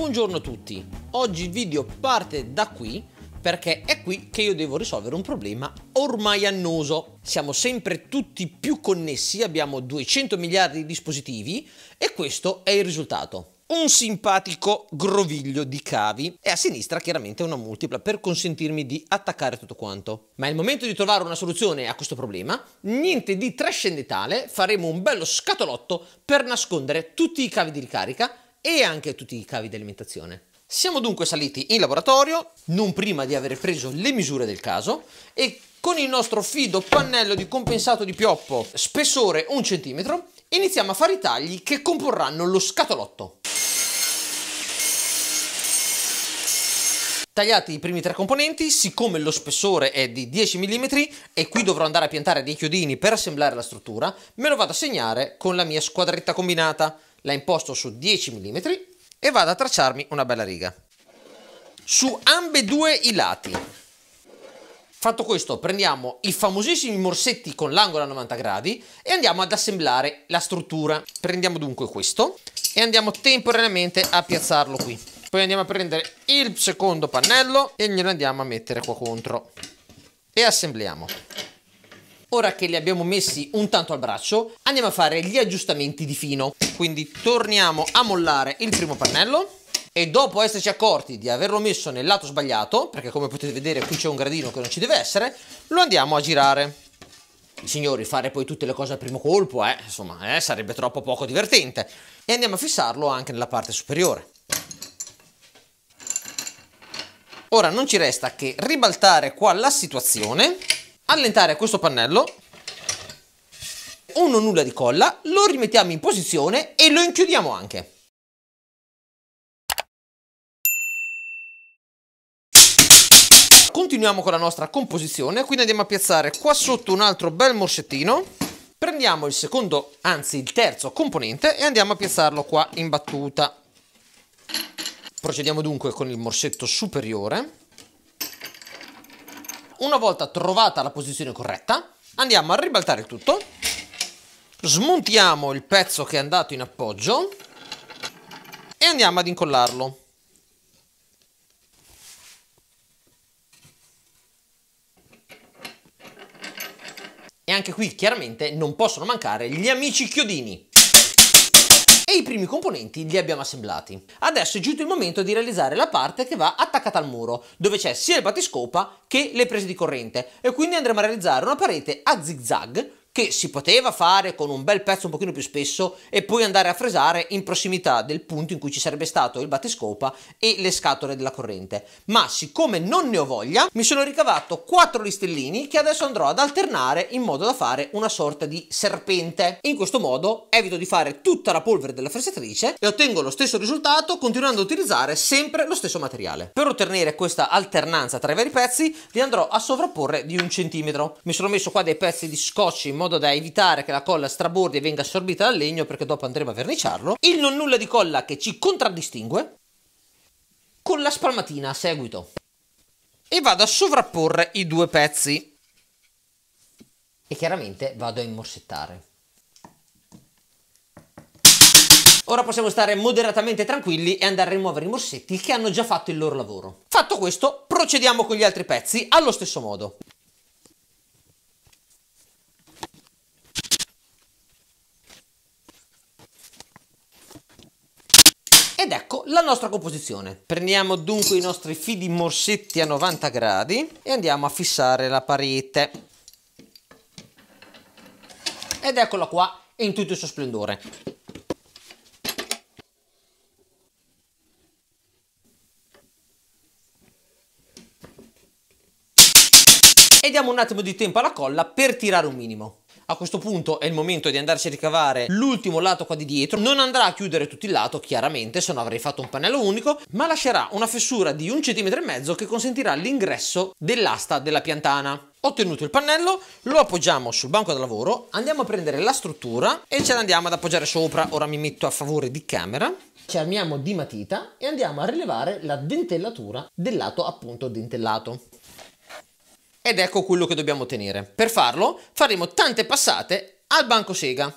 Buongiorno a tutti, oggi il video parte da qui perché è qui che io devo risolvere un problema ormai annoso. Siamo sempre tutti più connessi, abbiamo 200 miliardi di dispositivi e questo è il risultato. Un simpatico groviglio di cavi e a sinistra chiaramente una multipla per consentirmi di attaccare tutto quanto. Ma è il momento di trovare una soluzione a questo problema, niente di trascendentale, faremo un bello scatolotto per nascondere tutti i cavi di ricarica e anche tutti i cavi di alimentazione. Siamo dunque saliti in laboratorio, non prima di aver preso le misure del caso, e con il nostro fido pannello di compensato di pioppo, spessore 1 cm, iniziamo a fare i tagli che comporranno lo scatolotto. Tagliati i primi tre componenti, siccome lo spessore è di 10 mm e qui dovrò andare a piantare dei chiodini per assemblare la struttura, me lo vado a segnare con la mia squadretta combinata la imposto su 10 mm e vado a tracciarmi una bella riga. Su ambedue i lati. Fatto questo, prendiamo i famosissimi morsetti con l'angolo a 90 gradi e andiamo ad assemblare la struttura. Prendiamo dunque questo e andiamo temporaneamente a piazzarlo qui. Poi andiamo a prendere il secondo pannello e glielo andiamo a mettere qua contro. E assembliamo. Ora che li abbiamo messi un tanto al braccio, andiamo a fare gli aggiustamenti di fino. Quindi torniamo a mollare il primo pannello e dopo esserci accorti di averlo messo nel lato sbagliato, perché come potete vedere qui c'è un gradino che non ci deve essere, lo andiamo a girare. Signori, fare poi tutte le cose al primo colpo, eh, insomma, eh, sarebbe troppo poco divertente. E andiamo a fissarlo anche nella parte superiore. Ora non ci resta che ribaltare qua la situazione allentare questo pannello uno nulla di colla, lo rimettiamo in posizione e lo inchiudiamo anche. Continuiamo con la nostra composizione, quindi andiamo a piazzare qua sotto un altro bel morsettino, prendiamo il secondo, anzi il terzo componente e andiamo a piazzarlo qua in battuta. Procediamo dunque con il morsetto superiore una volta trovata la posizione corretta, andiamo a ribaltare il tutto, smontiamo il pezzo che è andato in appoggio e andiamo ad incollarlo. E anche qui chiaramente non possono mancare gli amici chiodini e i primi componenti li abbiamo assemblati. Adesso è giunto il momento di realizzare la parte che va attaccata al muro, dove c'è sia il battiscopa che le prese di corrente e quindi andremo a realizzare una parete a zigzag zag che si poteva fare con un bel pezzo un pochino più spesso e poi andare a fresare in prossimità del punto in cui ci sarebbe stato il battescopa e le scatole della corrente. Ma siccome non ne ho voglia, mi sono ricavato quattro listellini che adesso andrò ad alternare in modo da fare una sorta di serpente. In questo modo evito di fare tutta la polvere della fresatrice e ottengo lo stesso risultato continuando a utilizzare sempre lo stesso materiale. Per ottenere questa alternanza tra i vari pezzi li andrò a sovrapporre di un centimetro. Mi sono messo qua dei pezzi di scotch in modo da evitare che la colla strabordi e venga assorbita dal legno perché dopo andremo a verniciarlo, il non nulla di colla che ci contraddistingue con la spalmatina a seguito e vado a sovrapporre i due pezzi e chiaramente vado a immorsettare. Ora possiamo stare moderatamente tranquilli e andare a rimuovere i morsetti che hanno già fatto il loro lavoro. Fatto questo, procediamo con gli altri pezzi allo stesso modo. Ed ecco la nostra composizione. Prendiamo dunque i nostri fili morsetti a 90 gradi e andiamo a fissare la parete. Ed eccola qua in tutto il suo splendore. E diamo un attimo di tempo alla colla per tirare un minimo. A questo punto è il momento di andarci a ricavare l'ultimo lato qua di dietro. Non andrà a chiudere tutto il lato, chiaramente, se no avrei fatto un pannello unico, ma lascerà una fessura di un centimetro e mezzo che consentirà l'ingresso dell'asta della piantana. Ottenuto il pannello, lo appoggiamo sul banco da lavoro, andiamo a prendere la struttura e ce l'andiamo ad appoggiare sopra. Ora mi metto a favore di camera ci armiamo di matita e andiamo a rilevare la dentellatura del lato appunto dentellato. Ed ecco quello che dobbiamo ottenere. Per farlo faremo tante passate al banco sega.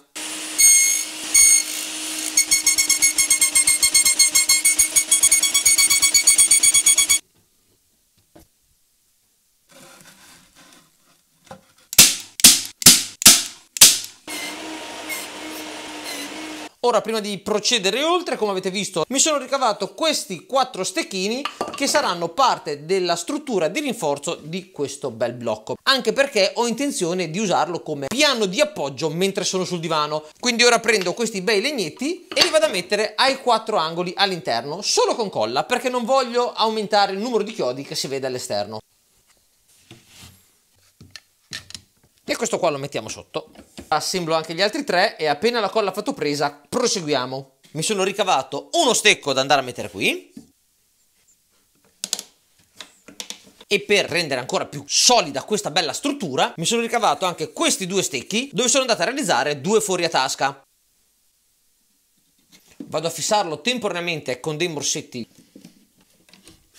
Ora prima di procedere oltre come avete visto mi sono ricavato questi quattro stecchini che saranno parte della struttura di rinforzo di questo bel blocco anche perché ho intenzione di usarlo come piano di appoggio mentre sono sul divano quindi ora prendo questi bei legnetti e li vado a mettere ai quattro angoli all'interno solo con colla perché non voglio aumentare il numero di chiodi che si vede all'esterno E questo qua lo mettiamo sotto. Assemblo anche gli altri tre e appena la colla ha fatto presa proseguiamo. Mi sono ricavato uno stecco da andare a mettere qui. E per rendere ancora più solida questa bella struttura mi sono ricavato anche questi due stecchi dove sono andato a realizzare due fuori a tasca. Vado a fissarlo temporaneamente con dei morsetti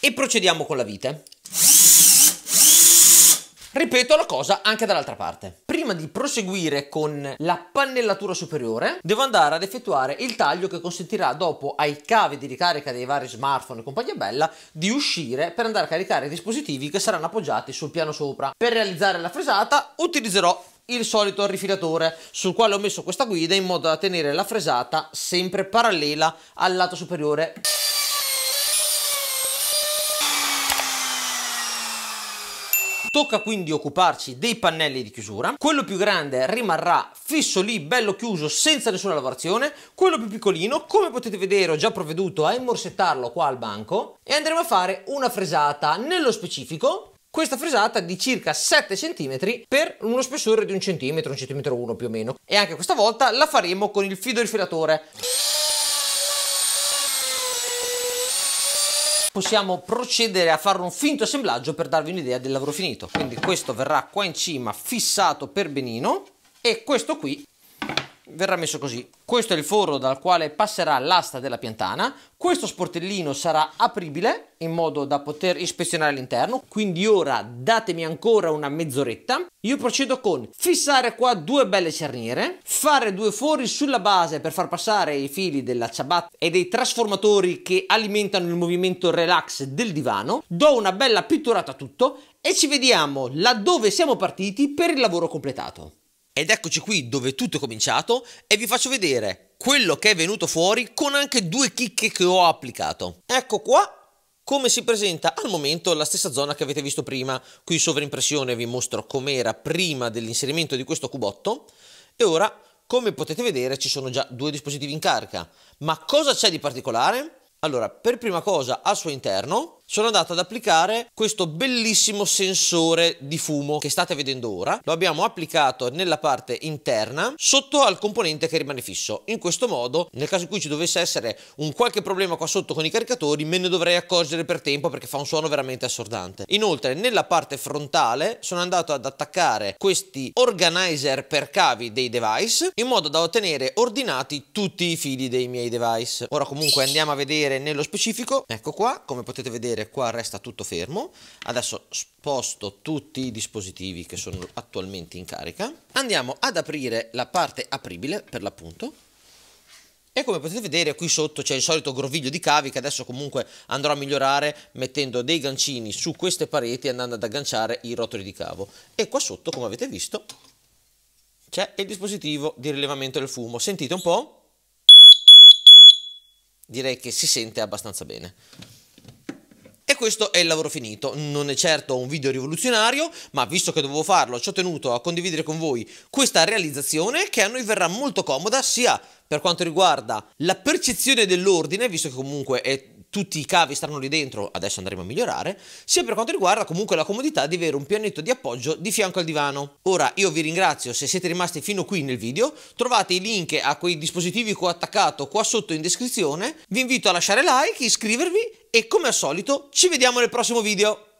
e procediamo con la vite. Ripeto la cosa anche dall'altra parte. Prima di proseguire con la pannellatura superiore, devo andare ad effettuare il taglio che consentirà dopo ai cavi di ricarica dei vari smartphone e compagnia bella di uscire per andare a caricare i dispositivi che saranno appoggiati sul piano sopra. Per realizzare la fresata utilizzerò il solito rifilatore sul quale ho messo questa guida in modo da tenere la fresata sempre parallela al lato superiore. Tocca quindi occuparci dei pannelli di chiusura. Quello più grande rimarrà fisso lì, bello chiuso, senza nessuna lavorazione. Quello più piccolino, come potete vedere, ho già provveduto a immorsettarlo qua al banco. E andremo a fare una fresata, nello specifico, questa fresata di circa 7 cm per uno spessore di un cm, 1 cm uno più o meno. E anche questa volta la faremo con il filo rifilatore. possiamo procedere a fare un finto assemblaggio per darvi un'idea del lavoro finito. Quindi questo verrà qua in cima fissato per benino e questo qui verrà messo così. Questo è il foro dal quale passerà l'asta della piantana, questo sportellino sarà apribile in modo da poter ispezionare l'interno, quindi ora datemi ancora una mezz'oretta. Io procedo con fissare qua due belle cerniere, fare due fori sulla base per far passare i fili della ciabatta e dei trasformatori che alimentano il movimento relax del divano, do una bella pitturata a tutto e ci vediamo laddove siamo partiti per il lavoro completato. Ed eccoci qui dove tutto è cominciato e vi faccio vedere quello che è venuto fuori con anche due chicche che ho applicato. Ecco qua come si presenta al momento la stessa zona che avete visto prima. Qui in sovraimpressione vi mostro com'era prima dell'inserimento di questo cubotto e ora come potete vedere ci sono già due dispositivi in carica. Ma cosa c'è di particolare? Allora, per prima cosa al suo interno sono andato ad applicare questo bellissimo sensore di fumo che state vedendo ora. Lo abbiamo applicato nella parte interna sotto al componente che rimane fisso. In questo modo, nel caso in cui ci dovesse essere un qualche problema qua sotto con i caricatori, me ne dovrei accorgere per tempo perché fa un suono veramente assordante. Inoltre, nella parte frontale sono andato ad attaccare questi organizer per cavi dei device in modo da ottenere ordinati tutti i fili dei miei device. Ora comunque andiamo a vedere nello specifico. Ecco qua, come potete vedere vedere qua resta tutto fermo, adesso sposto tutti i dispositivi che sono attualmente in carica, andiamo ad aprire la parte apribile per l'appunto, e come potete vedere qui sotto c'è il solito groviglio di cavi che adesso comunque andrò a migliorare mettendo dei gancini su queste pareti andando ad agganciare i rotoli di cavo. E qua sotto, come avete visto, c'è il dispositivo di rilevamento del fumo. Sentite un po'? Direi che si sente abbastanza bene. E questo è il lavoro finito, non è certo un video rivoluzionario, ma visto che dovevo farlo ci ho tenuto a condividere con voi questa realizzazione che a noi verrà molto comoda sia per quanto riguarda la percezione dell'ordine, visto che comunque è tutti i cavi stanno lì dentro, adesso andremo a migliorare, sia per quanto riguarda comunque la comodità di avere un pianetto di appoggio di fianco al divano. Ora io vi ringrazio se siete rimasti fino qui nel video, trovate i link a quei dispositivi che ho attaccato qua sotto in descrizione, vi invito a lasciare like, iscrivervi e come al solito ci vediamo nel prossimo video.